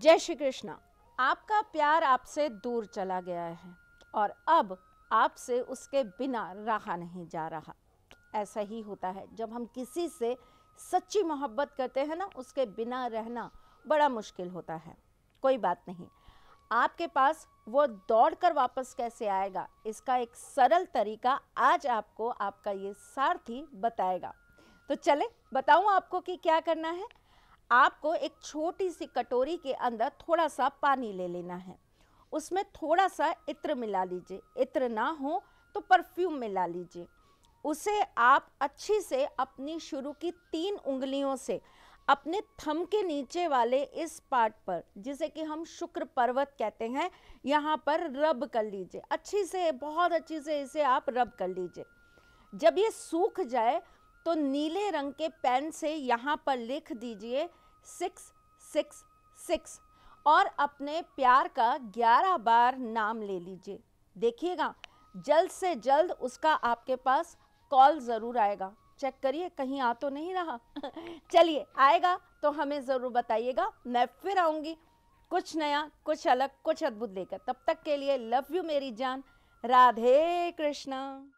जय श्री कृष्णा आपका प्यार आपसे दूर चला गया है और अब आपसे उसके बिना रहा नहीं जा रहा ऐसा ही होता है जब हम किसी से सच्ची मोहब्बत करते हैं ना उसके बिना रहना बड़ा मुश्किल होता है कोई बात नहीं आपके पास वो दौड़ कर वापस कैसे आएगा इसका एक सरल तरीका आज आपको आपका ये सारथी बताएगा तो चले बताऊं आपको कि क्या करना है आपको एक छोटी सी कटोरी के अंदर थोड़ा सा पानी ले लेना है उसमें थोड़ा सा इत्र मिला लीजिए इत्र ना हो तो परफ्यूम मिला लीजिए उसे आप अच्छी से अपनी शुरू की तीन उंगलियों से अपने थम के नीचे वाले इस पार्ट पर जिसे कि हम शुक्र पर्वत कहते हैं यहाँ पर रब कर लीजिए अच्छी से बहुत अच्छी से इसे आप रब कर लीजिए जब ये सूख जाए तो नीले रंग के पेन से यहाँ पर लिख दीजिए सिक्स सिक्स सिक्स और अपने प्यार का ग्यारह बार नाम ले लीजिए देखिएगा जल्द से जल्द उसका आपके पास कॉल ज़रूर आएगा चेक करिए कहीं आ तो नहीं रहा चलिए आएगा तो हमें ज़रूर बताइएगा मैं फिर आऊँगी कुछ नया कुछ अलग कुछ अद्भुत लेकर तब तक के लिए लव यू मेरी जान राधे कृष्णा